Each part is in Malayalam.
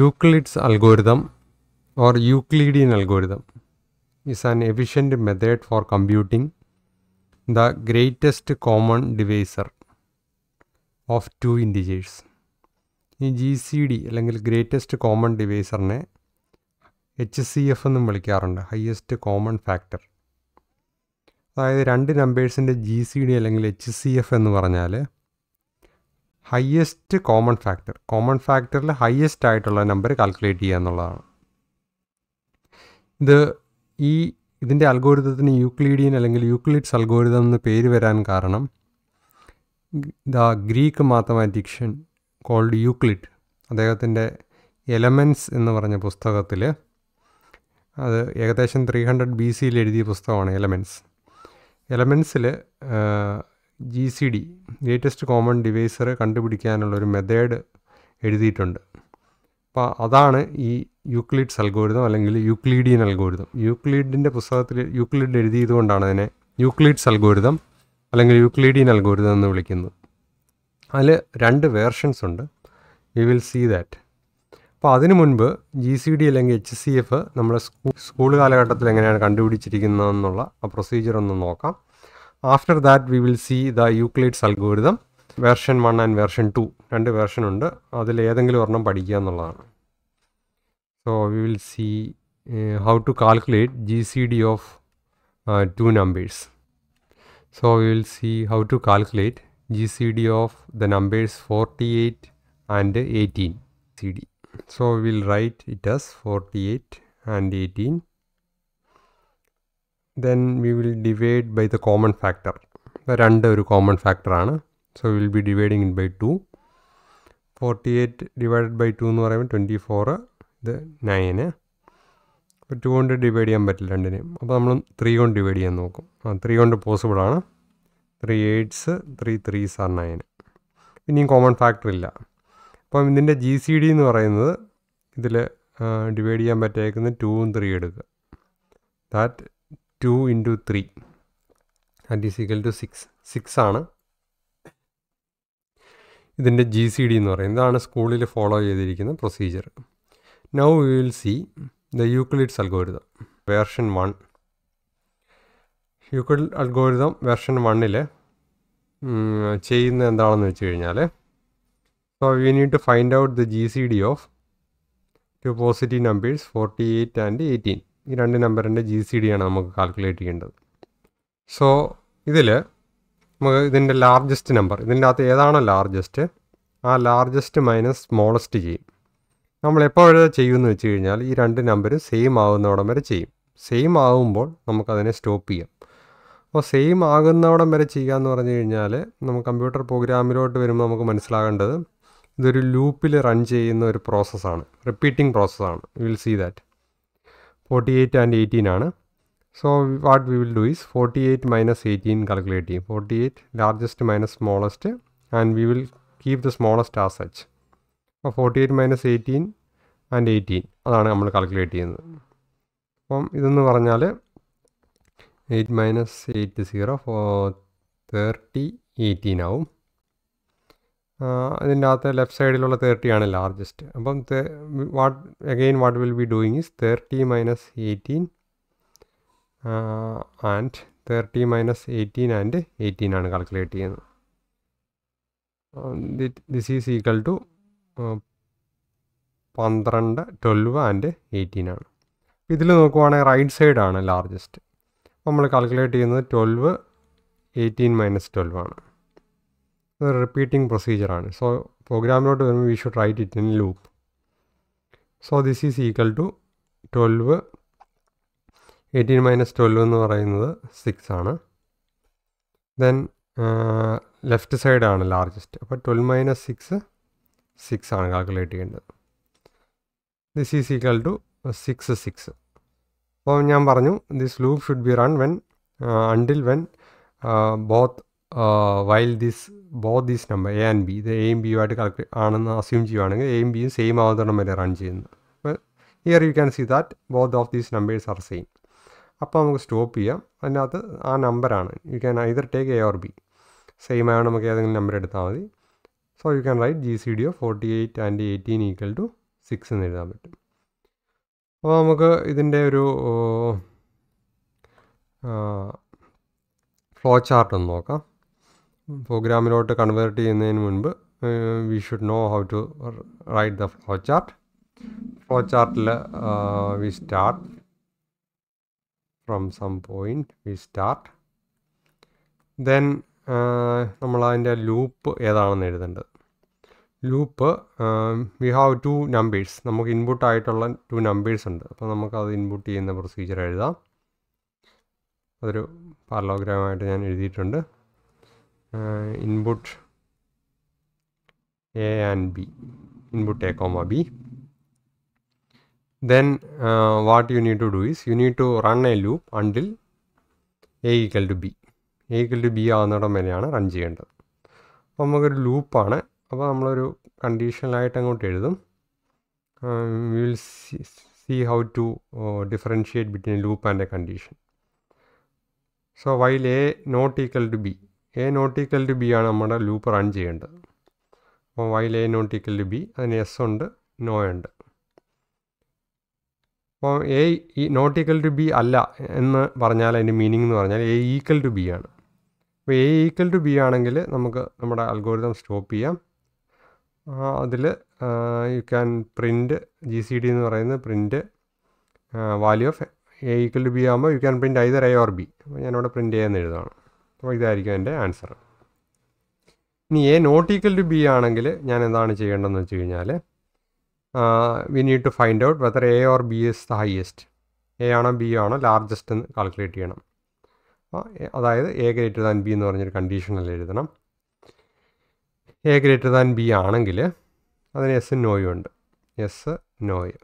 Euclid's algorithm or Euclidean algorithm is an efficient method for computing the greatest common divisor of two integers ഈ ജി സി ഡി അല്ലെങ്കിൽ ഗ്രേറ്റസ്റ്റ് കോമൺ ഡിവൈസറിനെ എച്ച് സി എഫ് എന്നും വിളിക്കാറുണ്ട് ഹയ്യസ്റ്റ് കോമൺ ഫാക്ടർ അതായത് രണ്ട് നമ്പേഴ്സിൻ്റെ ജി സി ഡി അല്ലെങ്കിൽ എച്ച് സി എഫ് എന്ന് പറഞ്ഞാൽ ഹയ്യസ്റ്റ് കോമൺ ഫാക്ടർ കോമൺ ഫാക്ടറിൽ ഹയ്യസ്റ്റ് ആയിട്ടുള്ള നമ്പർ കാൽക്കുലേറ്റ് ചെയ്യുക എന്നുള്ളതാണ് ഇത് ഈ ഇതിൻ്റെ അൽഗോരിതത്തിന് യൂക്ലീഡിയൻ അല്ലെങ്കിൽ യൂക്ലിഡ്സ് അൽഗോരിതം എന്ന് പേര് വരാൻ കാരണം the Greek mathematician called Euclid അദ്ദേഹത്തിൻ്റെ എലമെൻസ് എന്ന് പറഞ്ഞ പുസ്തകത്തിൽ അത് ഏകദേശം ത്രീ ഹൺഡ്രഡ് ബി സിയിൽ എഴുതിയ പുസ്തകമാണ് എലമെൻസ് എലമെൻസിൽ G C D greatest common divisor കണ്ടുപിടിക്കാനുള്ളൊരു ഒരു മെത്തേഡ് എഴുതിയിട്ടുണ്ട് അപ്പോൾ അതാണ് ഈ യൂക്ലിഡ്സ് അൽഗോരിതം അല്ലെങ്കിൽ യൂക്ലിഡിയൻ അൽഗോരിതം യൂക്ലിഡിൻ്റെ പുസ്തകത്തിൽ യൂക്ലിഡ് എഴുതിയതുകൊണ്ടാണ് അതിനെ യൂക്ലിഡ്സ് അൽഗോരിതം അല്ലെങ്കിൽ യൂക്ലിഡിയൻ അൽഗോരിതം എന്ന് വിളിക്കുന്നത് അതിൽ രണ്ട് വേർഷൻസ് ഉണ്ട് വി വിൽ സീ ദാറ്റ് അപ്പോൾ അതിനു മുൻപ് ജി സി ഡി അല്ലെങ്കിൽ എച്ച് സി എഫ് നമ്മുടെ സ്കൂൾ കാലഘട്ടത്തിൽ എങ്ങനെയാണ് കണ്ടുപിടിച്ചിരിക്കുന്നതെന്നുള്ള ആ പ്രൊസീജിയർ ഒന്ന് നോക്കാം after that we will see the euclid's algorithm version 1 and version 2 and version undu adile edengil varanam padikya annalladana so we will see eh, how to calculate gcd of eh, two numbers so we will see how to calculate gcd of the numbers 48 and 18 cd so we will write it as 48 and 18 then we will divide by the common factor രണ്ട് ഒരു കോമൺ ഫാക്ടറാണ് so will be dividing in by two forty eight divided by two എന്ന് പറയുമ്പോൾ ട്വൻറ്റി ഫോറ് ഇത് നയന് അപ്പോൾ ടു കൊണ്ട് ഡിവൈഡ് ചെയ്യാൻ പറ്റില്ല രണ്ടിനെയും അപ്പോൾ നമ്മൾ ത്രീ കൊണ്ട് ഡിവൈഡ് ചെയ്യാൻ നോക്കും ആ ത്രീ കൊണ്ട് പോസിബിൾ ആണ് three eights three threes are nine ഇനിയും കോമൺ ഫാക്ടർ ഇല്ല അപ്പം ഇതിൻ്റെ ജി സി ഡി എന്ന് പറയുന്നത് ഇതിൽ ഡിവൈഡ് ചെയ്യാൻ പറ്റിയേക്കുന്നത് ടൂവും ത്രീ എടുക്കുക that two into three and is equal to six six ആണ് ഇതിൻ്റെ ജി സി ഡി എന്ന് പറയുന്നത് ഇതാണ് സ്കൂളിൽ ഫോളോ ചെയ്തിരിക്കുന്ന procedure now we will see the Euclid's algorithm version one Euclid algorithm version വണ്ണിൽ ചെയ്യുന്ന എന്താണെന്ന് വെച്ച് കഴിഞ്ഞാൽ so we need to find out the G C D of two positive numbers forty eight and eighteen ഈ രണ്ട് നമ്പറിൻ്റെ ജി സി ഡി ആണ് നമുക്ക് കാൽക്കുലേറ്റ് ചെയ്യേണ്ടത് സോ ഇതിൽ നമുക്ക് ഇതിൻ്റെ ലാർജസ്റ്റ് നമ്പർ ഇതിൻ്റെ അകത്ത് ഏതാണോ ലാർജസ്റ്റ് ആ ലാർജസ്റ്റ് മൈനസ് സ്മോളസ്റ്റ് ചെയ്യും നമ്മൾ എപ്പോഴും ചെയ്യുമെന്ന് വെച്ച് കഴിഞ്ഞാൽ ഈ രണ്ട് നമ്പർ സെയിം ആകുന്നവിടം വരെ ചെയ്യും സെയിം ആകുമ്പോൾ നമുക്കതിനെ സ്റ്റോപ്പ് ചെയ്യാം അപ്പോൾ സെയിം ആകുന്നവിടം വരെ ചെയ്യുക എന്ന് പറഞ്ഞു കഴിഞ്ഞാൽ നമുക്ക് കമ്പ്യൂട്ടർ പ്രോഗ്രാമിലോട്ട് വരുമ്പോൾ നമുക്ക് മനസ്സിലാകേണ്ടത് ഇതൊരു ലൂപ്പിൽ റൺ ചെയ്യുന്ന ഒരു പ്രോസസ്സാണ് റിപ്പീറ്റിംഗ് പ്രോസസ്സാണ് you will see that 48 and 18 ആണ് so what we will do is forty eight minus eighteen calculate ചെയ്യും forty eight largest minus smallest and we will keep the smallest ആ സച്ച് അപ്പോൾ forty eight minus eighteen and eighteen അതാണ് നമ്മൾ കാൽക്കുലേറ്റ് ചെയ്യുന്നത് അപ്പം ഇതെന്ന് പറഞ്ഞാൽ eight minus eight zero thirty eighteen ആവും അതിൻ്റെ അകത്ത് ലെഫ്റ്റ് സൈഡിലുള്ള തേർട്ടിയാണ് ലാർജസ്റ്റ് അപ്പം what again what will be doing is thirty minus eighteen and thirty minus eighteen and eighteen ആണ് കാൽക്കുലേറ്റ് ചെയ്യുന്നത് ദിസ് ഈസ് ഈക്വൽ ടു പന്ത്രണ്ട് ട്വൽവ് ആൻഡ് എയ്റ്റീൻ ആണ് ഇതിൽ നോക്കുവാണെങ്കിൽ റൈറ്റ് സൈഡാണ് ലാർജസ്റ്റ് നമ്മൾ കാൽക്കുലേറ്റ് ചെയ്യുന്നത് ട്വൽവ് എയ്റ്റീൻ മൈനസ് ട്വൽവ് ആണ് ഒരു റിപ്പീറ്റിംഗ് പ്രൊസീജിയറാണ് സോ പ്രോഗ്രാമിലോട്ട് വരുമ്പോൾ we should write it in loop so this is equal to twelve eighteen minus twelve എന്ന് പറയുന്നത് സിക്സ് ആണ് ദെൻ ലെഫ്റ്റ് സൈഡാണ് ലാർജസ്റ്റ് അപ്പോൾ ട്വൽവ് മൈനസ് സിക്സ് സിക്സ് ആണ് കാൽക്കുലേറ്റ് ചെയ്യേണ്ടത് this is equal to six six അപ്പോൾ ഞാൻ പറഞ്ഞു this loop should be run when until when both while this ബോ this number A and B ഇത് എയും ബിയുമായിട്ട് കറക്റ്റ് ആണെന്ന് അസ്യൂം ചെയ്യുവാണെങ്കിൽ എയും ബിയും സെയിം ആവുന്നിടം വരെ റൺ ചെയ്യുന്നു അപ്പോൾ here you can see that both of these numbers are same അപ്പോൾ നമുക്ക് സ്റ്റോപ്പ് ചെയ്യാം അതിനകത്ത് ആ നമ്പറാണ് you can either take A or B same ആയതുകൊണ്ട് നമുക്ക് ഏതെങ്കിലും നമ്പർ എടുത്താൽ മതി so you can write G C D of forty eight and eighteen equal to six എന്ന് എഴുതാൻ പറ്റും അപ്പോൾ നമുക്ക് ഇതിൻ്റെ ഒരു ഫ്ലോ ചാർട്ട് ഒന്ന് നോക്കാം പ്രോഗ്രാമിലോട്ട് കൺവേർട്ട് ചെയ്യുന്നതിന് മുൻപ് we should know how to write the flow chart flow ചാർട്ടിൽ we start from some point we start then നമ്മൾ അതിൻ്റെ ലൂപ്പ് ഏതാണെന്ന് എഴുതേണ്ടത് loop we have two numbers നമുക്ക് ഇൻപുട്ട് ആയിട്ടുള്ള ടു നമ്പേഴ്സ് ഉണ്ട് അപ്പോൾ നമുക്കത് ഇൻപുട്ട് ചെയ്യുന്ന പ്രൊസീജിയർ എഴുതാം അതൊരു പാർലോഗ്രാമായിട്ട് ഞാൻ എഴുതിയിട്ടുണ്ട് input a and b input a comma b then uh, what you need to do is you need to run a loop until a equal to b a equal to b ആവുന്നിടം വരെയാണ് റൺ ചെയ്യേണ്ടത് അപ്പോൾ നമുക്കൊരു ലൂപ്പാണ് അപ്പോൾ നമ്മളൊരു കണ്ടീഷണലായിട്ട് അങ്ങോട്ട് എഴുതും will see how to differentiate between loop and a condition so while A not equal to B A not equal to B ആണ് നമ്മുടെ ലൂപ്പ് റൺ ചെയ്യേണ്ടത് അപ്പോൾ while A not equal to B അതിന് എസ് ഉണ്ട് നോ ഉണ്ട് അപ്പോൾ എ ഈ നോട്ടിക്കൽ ടു ബി അല്ല എന്ന് പറഞ്ഞാൽ അതിൻ്റെ മീനിങ് എന്ന് പറഞ്ഞാൽ എ ഈക്വൽ ടു ബി ആണ് അപ്പോൾ എ ഈക്വൽ ടു ബി ആണെങ്കിൽ നമുക്ക് നമ്മുടെ അൽഗോരിതം സ്റ്റോപ്പ് ചെയ്യാം അതിൽ you can print G C D എന്ന് പറയുന്നത് print value of A equal to B ആകുമ്പോൾ you can print either A or B അപ്പോൾ ഞാനിവിടെ പ്രിൻറ്റ് ചെയ്യാൻ എഴുതാണ് അപ്പോൾ ഇതായിരിക്കും എൻ്റെ ആൻസർ ഇനി A not equal to B ആണെങ്കിൽ ഞാൻ എന്താണ് ചെയ്യേണ്ടതെന്ന് വെച്ച് കഴിഞ്ഞാൽ we need to find out whether A or B is the highest A ആണോ ബി ആണോ ലാർജസ്റ്റ് എന്ന് കാൽക്കുലേറ്റ് ചെയ്യണം അതായത് എ ഗ്രേറ്റർ ദാൻ ബി എന്ന് പറഞ്ഞൊരു കണ്ടീഷനിൽ എഴുതണം എ ഗ്രേറ്റർ ദാൻ ബി ആണെങ്കിൽ അതിന് എസ് നോയും ഉണ്ട് yes no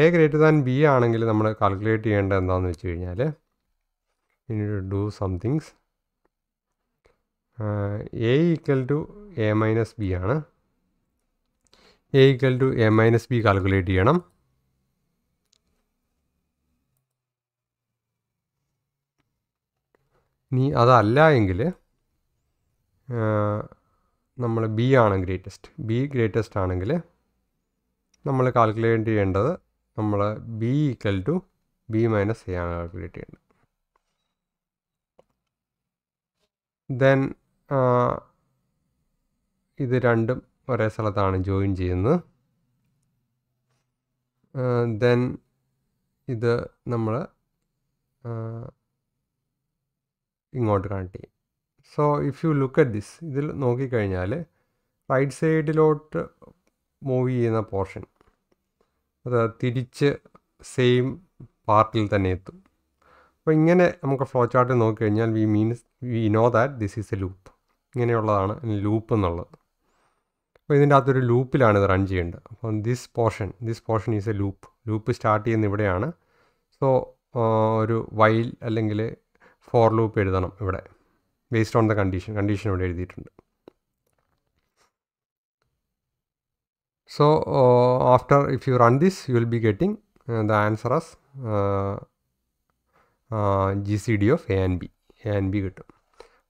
A greater than B ആണെങ്കിൽ നമ്മൾ കാൽക്കുലേറ്റ് ചെയ്യേണ്ടത് എന്താണെന്ന് വെച്ച് കഴിഞ്ഞാൽ do somethings A equal to A minus B ആണ് A equal to A minus B calculate ചെയ്യണം ഇനി അതല്ല എങ്കിൽ നമ്മൾ ബി ആണ് ഗ്രേറ്റസ്റ്റ് ബി ഗ്രേറ്റസ്റ്റ് ആണെങ്കിൽ നമ്മൾ കാൽക്കുലേറ്റ് ചെയ്യേണ്ടത് നമ്മൾ B equal to B minus A ആണ് കാൽക്കുലേറ്റ് ചെയ്യേണ്ടത് ദെൻ ഇത് രണ്ടും ഒരേ സ്ഥലത്താണ് ജോയിൻ ചെയ്യുന്നത് ദെൻ ഇത് നമ്മൾ ഇങ്ങോട്ട് കണക്ട് ചെയ്യും so if you look at this ഇതിൽ നോക്കിക്കഴിഞ്ഞാൽ റൈറ്റ് സൈഡിലോട്ട് മൂവ് ചെയ്യുന്ന പോർഷൻ അത് തിരിച്ച് സെയിം പാർട്ടിൽ തന്നെ എത്തും അപ്പോൾ ഇങ്ങനെ നമുക്ക് ഫ്ലോ ചാർട്ട് നോക്കിക്കഴിഞ്ഞാൽ we means we know that this is a loop ഇങ്ങനെയുള്ളതാണ് ലൂപ്പ് എന്നുള്ളത് അപ്പോൾ ഇതിൻ്റെ അകത്തൊരു ലൂപ്പിലാണ് ഇത് റൺ ചെയ്യേണ്ടത് അപ്പോൾ this portion this portion is a loop loop start ചെയ്യുന്ന ഇവിടെയാണ് സോ ഒരു വൈൽ അല്ലെങ്കിൽ ഫോർ ലൂപ്പ് എഴുതണം ഇവിടെ based on the condition condition ഇവിടെ എഴുതിയിട്ടുണ്ട് so after if you run this you will be getting the answer as G C D of A and B A and B കിട്ടും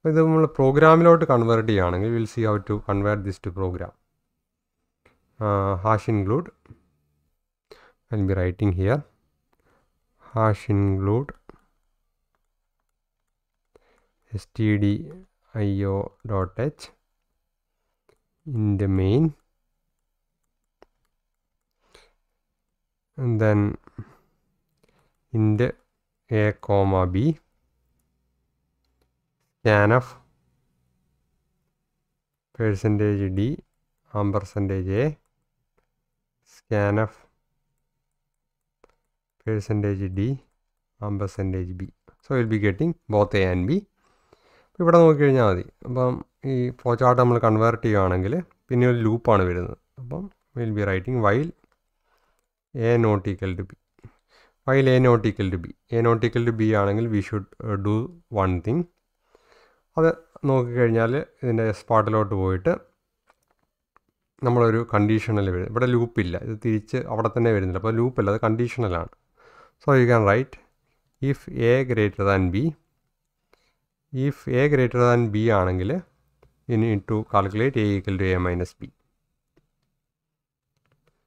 അപ്പോൾ ഇത് നമ്മൾ പ്രോഗ്രാമിലോട്ട് കൺവേർട്ട് ചെയ്യുകയാണെങ്കിൽ will see how to convert this to program hash include I be writing here hash include S T D I O dot H in the main and then in the a comma b scanf percentage D am percentage A scanf percentage D am percentage B so will be getting both A and B ഇവിടെ നോക്കിക്കഴിഞ്ഞാൽ മതി അപ്പം ഈ ഫ്ലോ ചാർട്ട് നമ്മൾ കൺവേർട്ട് ചെയ്യുകയാണെങ്കിൽ പിന്നെ ഒരു ലൂപ്പാണ് വരുന്നത് അപ്പം will be writing while A not equal to B while A not equal to B A not equal to B ആണെങ്കിൽ we should do one thing അത് നോക്കിക്കഴിഞ്ഞാൽ ഇതിൻ്റെ എസ് പാർട്ടിലോട്ട് പോയിട്ട് നമ്മളൊരു കണ്ടീഷണൽ വരും ഇവിടെ ലൂപ്പില്ല ഇത് തിരിച്ച് അവിടെ തന്നെ വരുന്നില്ല അപ്പോൾ ലൂപ്പില്ല അത് കണ്ടീഷണലാണ് so you can write if A greater than B if A greater than B ആണെങ്കിൽ ഇനി to calculate A equal to A minus B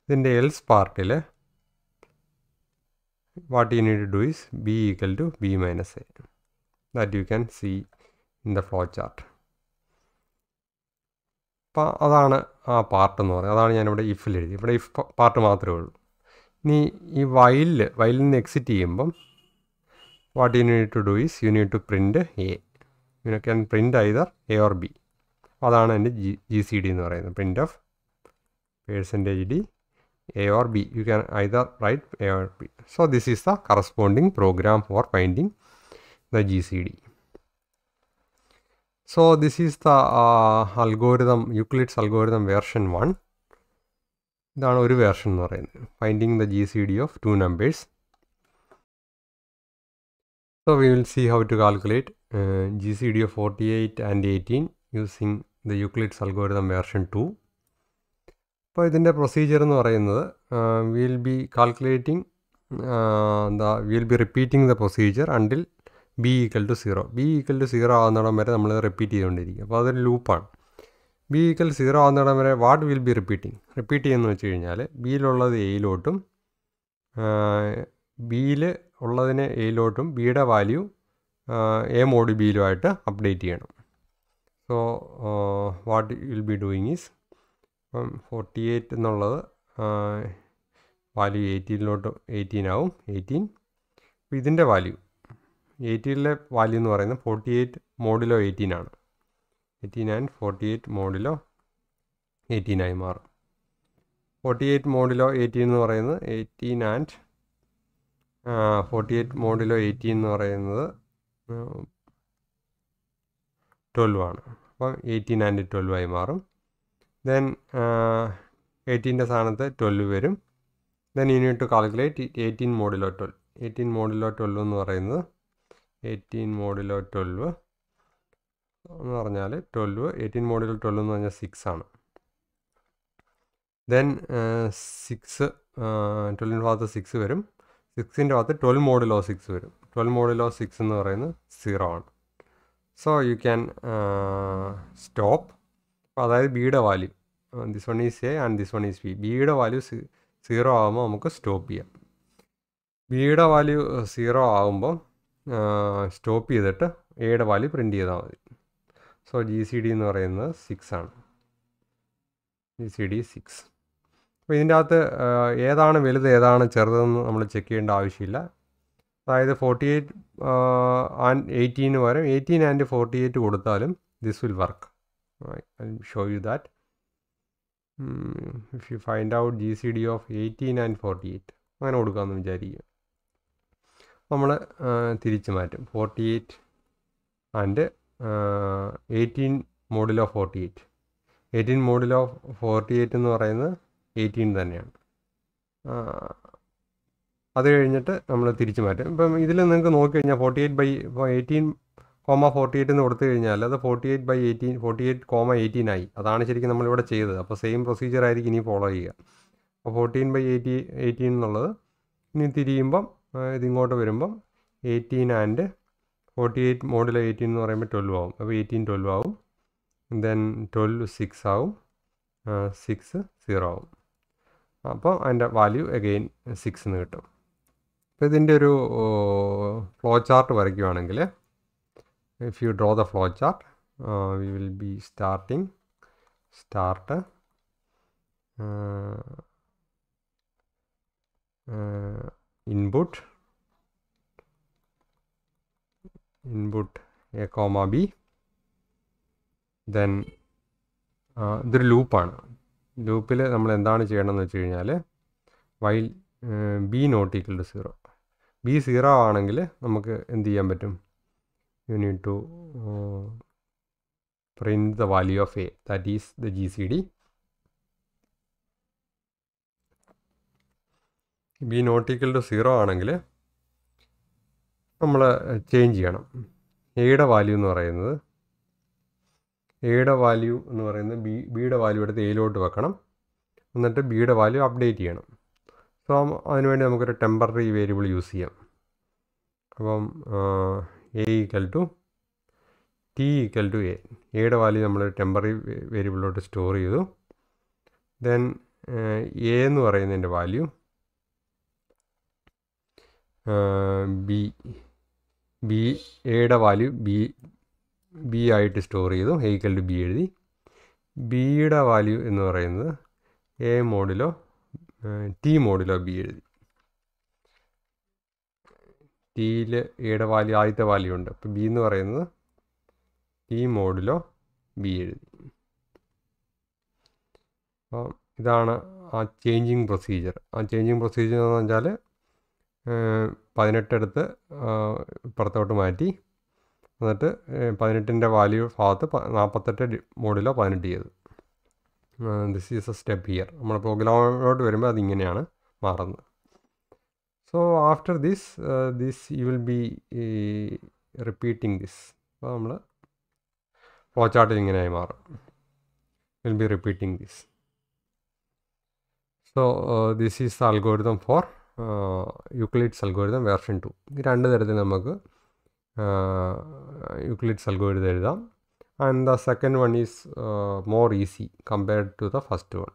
ഇതിൻ്റെ എൽസ് പാർട്ടിൽ what you need to do is B equal to B minus A that you can see in the flow chart അപ്പോൾ അതാണ് ആ പാർട്ട് എന്ന് പറയുന്നത് അതാണ് ഞാനിവിടെ ഇഫിൽ എഴുതി ഇവിടെ ഇഫ് പാർട്ട് മാത്രമേ ഉള്ളൂ ഇനി ഈ വയലിൽ വയലിൽ നിന്ന് എക്സിറ്റ് ചെയ്യുമ്പം what you need to do is you need to print A you can print either A or B അതാണ് എൻ്റെ ജി ജി സി ഡി എന്ന് പറയുന്നത് printf percentage D A or B you can either write A or B so this is the corresponding program for finding the G C D So this is the uh, algorithm, Euclid's algorithm version 1. That is version, finding the GCD of two numbers. So we will see how to calculate uh, GCD of 48 and 18 using the Euclid's algorithm version 2. But the procedure uh, we will be calculating we uh, will be repeating the procedure until B equal to zero B equal to zero ആകുന്നിടം വരെ നമ്മൾ റിപ്പീറ്റ് ചെയ്തുകൊണ്ടിരിക്കും അപ്പോൾ അതൊരു ലൂപ്പാണ് ബി ഈക്വൽ സീറോ ആകുന്നിടം വരെ what will be repeating repeat ചെയ്യുന്നു വെച്ച് കഴിഞ്ഞാൽ ബിയിലുള്ളത് എയിലോട്ടും ബിയിൽ ഉള്ളതിനെ എയിലോട്ടും ബിയുടെ വാല്യൂ എ മോഡ് ബിയിലുമായിട്ട് അപ്ഡേറ്റ് ചെയ്യണം so what will be doing is ഇപ്പം ഫോർട്ടി എയ്റ്റ് എന്നുള്ളത് വാല്യൂ എയ്റ്റീനിലോട്ട് എയ്റ്റീൻ ആവും എയ്റ്റീൻ അപ്പോൾ ഇതിൻ്റെ വാല്യൂ എയ്റ്റീനിലെ വാല്യൂ എന്ന് പറയുന്നത് ഫോർട്ടി എയ്റ്റ് മോഡിലോ എയ്റ്റീൻ ആണ് eighteen and forty eight modulo എയ്റ്റീനായി മാറും ഫോർട്ടി എയ്റ്റ് മോഡിലോ എയ്റ്റീൻ എന്ന് പറയുന്നത് eighteen and forty eight modulo eighteen എന്ന് പറയുന്നത് ട്വൽവ് ആണ് അപ്പം എയ്റ്റീൻ ആൻഡ് ട്വൽവ് ആയി മാറും ദെൻ എയ്റ്റീൻ്റെ സ്ഥാനത്ത് ട്വൽവ് വരും then you need to calculate eighteen modulo twelve eighteen modulo twelve എന്ന് പറയുന്നത് എയ്റ്റീൻ മോഡിലോ ട്വൽവ് എന്ന് പറഞ്ഞാൽ ട്വൽവ് എയ്റ്റീൻ മോഡിലോ ട്വൽവ് എന്ന് പറഞ്ഞാൽ സിക്സ് ആണ് ദെൻ സിക്സ് ട്വൽവിൻ്റെ ഭാഗത്ത് സിക്സ് വരും സിക്സിൻ്റെ ഭാഗത്ത് ട്വൽവ് മോഡിലോ സിക്സ് വരും ട്വൽവ് മോഡിലോ സിക്സ് എന്ന് പറയുന്നത് സീറോ ആണ് സോ യു ക്യാൻ സ്റ്റോപ്പ് അതായത് ബിയുടെ value this one is A and this one is B ബിയുടെ വാല്യൂ സീറോ ആകുമ്പോൾ നമുക്ക് സ്റ്റോപ്പ് ചെയ്യാം ബിയുടെ വാല്യൂ സീറോ ആകുമ്പോൾ സ്റ്റോപ്പ് ചെയ്തിട്ട് എയുടെ വാല്യൂ പ്രിൻറ്റ് ചെയ്താൽ മതി സോ ജി സി ഡി എന്ന് പറയുന്നത് സിക്സ് ആണ് ജി സി ഡി സിക്സ് അപ്പോൾ ഇതിൻ്റെ അകത്ത് ഏതാണ് വലുത് ഏതാണ് ചെറുതെന്ന് നമ്മൾ ചെക്ക് ചെയ്യേണ്ട ആവശ്യമില്ല അതായത് ഫോർട്ടി എയ്റ്റ് ആൻഡ് എയ്റ്റീന് പകരം എയ്റ്റീൻ ആൻഡ് ഫോർട്ടി എയ്റ്റ് കൊടുത്താലും this will work I show you that if you find out G C D of eighteen and forty eight അങ്ങനെ കൊടുക്കാമെന്ന് വിചാരിക്കുക നമ്മൾ തിരിച്ചു മാറ്റും forty eight and eighteen modulo of forty eight eighteen modulo of forty eight എന്ന് പറയുന്നത് എയ്റ്റീൻ തന്നെയാണ് അത് കഴിഞ്ഞിട്ട് നമ്മൾ തിരിച്ചു മാറ്റും ഇപ്പം ഇതിൽ നിങ്ങൾക്ക് നോക്കി കഴിഞ്ഞാൽ ഫോർട്ടി എയ്റ്റ് ബൈ ഇപ്പോൾ എയ്റ്റീൻ കോമ ഫോർട്ടി എയ്റ്റ് എന്ന് കൊടുത്തു കഴിഞ്ഞാൽ അത് forty eight by eighteen forty eight comma eighteen ആയി അതാണ് ശരിക്കും നമ്മളിവിടെ ചെയ്തത് അപ്പോൾ സെയിം പ്രൊസീജിയർ ആയിരിക്കും ഇനി ഫോളോ ചെയ്യുക അപ്പോൾ ഫോർട്ടീൻ ബൈ എയ്റ്റി എയ്റ്റീൻ എന്നുള്ളത് ഇനി തിരിയുമ്പം ഇതിങ്ങോട്ട് വരുമ്പം eighteen and forty eight modulo eighteen എന്ന് പറയുമ്പോൾ ട്വൽവ് ആവും അപ്പോൾ എയ്റ്റീൻ ട്വൽവ് ആവും ദെൻ ട്വൽവ് സിക്സ് ആവും സിക്സ് സീറോ ആവും അപ്പോൾ അതിൻ്റെ വാല്യൂ അഗെയിൻ സിക്സ് എന്ന് കിട്ടും അപ്പോൾ ഇതിൻ്റെ ഒരു ഫ്ലോ ചാർട്ട് വരയ്ക്കുവാണെങ്കിൽ if you draw the flow chart we will be starting start uh, input input a comma b then ഇതൊരു ലൂപ്പാണ് ലൂപ്പിൽ നമ്മൾ എന്താണ് ചെയ്യണമെന്ന് വെച്ച് കഴിഞ്ഞാൽ while B not equal to zero B zero ആണെങ്കിൽ നമുക്ക് എന്ത് ചെയ്യാൻ പറ്റും you need to print the value of A that is the G C D B equal to zero ആണെങ്കിൽ നമ്മൾ ചേഞ്ച് ചെയ്യണം എയുടെ വാല്യൂ എന്ന് പറയുന്നത് എയുടെ വാല്യൂ എന്ന് പറയുന്നത് ബി ബിയുടെ വാല്യൂ എടുത്ത് എയിലോട്ട് വെക്കണം എന്നിട്ട് ബിയുടെ വാല്യൂ അപ്ഡേറ്റ് ചെയ്യണം സോ അതിനുവേണ്ടി നമുക്കൊരു ടെമ്പററി വേരിയബിൾ യൂസ് ചെയ്യാം അപ്പം A equal to T equal to A എയുടെ വാല്യൂ നമ്മൾ ടെമ്പററി വേരിയബിളിലോട്ട് സ്റ്റോർ ചെയ്തു ദെൻ എ എന്ന് പറയുന്നതിൻ്റെ വാല്യൂ ബി ബി എയുടെ വാല്യൂ ബി ബി ആയിട്ട് സ്റ്റോർ ചെയ്തു എയ്ക്കൽ ടു ബി എഴുതി ബിയുടെ വാല്യൂ എന്ന് പറയുന്നത് A modulo T modulo B എഴുതി ടിയിൽ എയുടെ വാല്യൂ ആദ്യത്തെ വാല്യൂ ഉണ്ട് അപ്പോൾ ബി എന്ന് പറയുന്നത് ടി മോഡിലോ ബി എഴുതി അപ്പോൾ ഇതാണ് ആ ചേഞ്ചിങ് പ്രൊസീജിയർ ആ ചേഞ്ചിങ് പ്രൊസീജിയർ എന്ന് വെച്ചാൽ പതിനെട്ടെടുത്ത് പുറത്തോട്ട് മാറ്റി എന്നിട്ട് പതിനെട്ടിൻ്റെ വാല്യൂ ഭാഗത്ത് നാൽപ്പത്തെട്ട് മോഡിലോ പതിനെട്ട് ചെയ്ത് this is A step here നമ്മൾ പ്രോഗ്രാമിലോട്ട് വരുമ്പോൾ അതിങ്ങനെയാണ് മാറുന്നത് so after this this you will be repeating this അപ്പോൾ നമ്മൾ ഫ്ലോ ഇങ്ങനെയായി മാറും will be repeating this so this is algorithm for Euclid's algorithm version two രണ്ട് തരത്തിൽ നമുക്ക് യുക്ലിഡ്സ് അൽഗോരിതം എഴുതാം and the second one is more easy compared to the first one